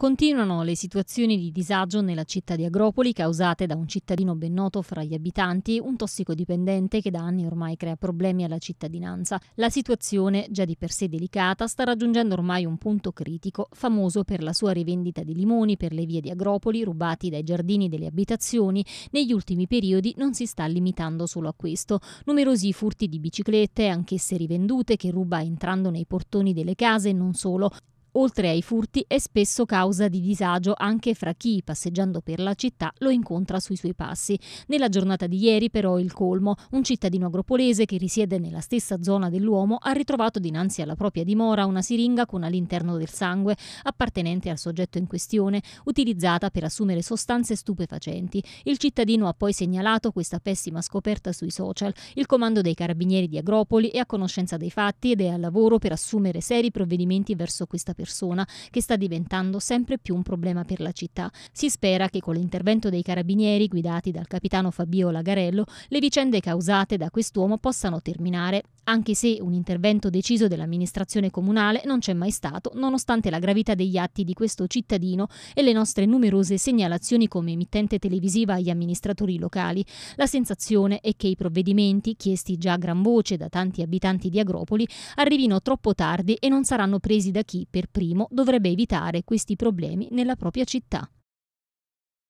Continuano le situazioni di disagio nella città di Agropoli causate da un cittadino ben noto fra gli abitanti, un tossicodipendente che da anni ormai crea problemi alla cittadinanza. La situazione, già di per sé delicata, sta raggiungendo ormai un punto critico, famoso per la sua rivendita di limoni per le vie di Agropoli rubati dai giardini delle abitazioni. Negli ultimi periodi non si sta limitando solo a questo. Numerosi furti di biciclette, anch'esse rivendute, che ruba entrando nei portoni delle case e non solo. Oltre ai furti è spesso causa di disagio anche fra chi, passeggiando per la città, lo incontra sui suoi passi. Nella giornata di ieri però il colmo, un cittadino agropolese che risiede nella stessa zona dell'uomo ha ritrovato dinanzi alla propria dimora una siringa con all'interno del sangue, appartenente al soggetto in questione, utilizzata per assumere sostanze stupefacenti. Il cittadino ha poi segnalato questa pessima scoperta sui social. Il comando dei carabinieri di Agropoli è a conoscenza dei fatti ed è al lavoro per assumere seri provvedimenti verso questa persona persona, che sta diventando sempre più un problema per la città. Si spera che con l'intervento dei carabinieri guidati dal capitano Fabio Lagarello le vicende causate da quest'uomo possano terminare anche se un intervento deciso dell'amministrazione comunale non c'è mai stato, nonostante la gravità degli atti di questo cittadino e le nostre numerose segnalazioni come emittente televisiva agli amministratori locali. La sensazione è che i provvedimenti, chiesti già a gran voce da tanti abitanti di Agropoli, arrivino troppo tardi e non saranno presi da chi, per primo, dovrebbe evitare questi problemi nella propria città.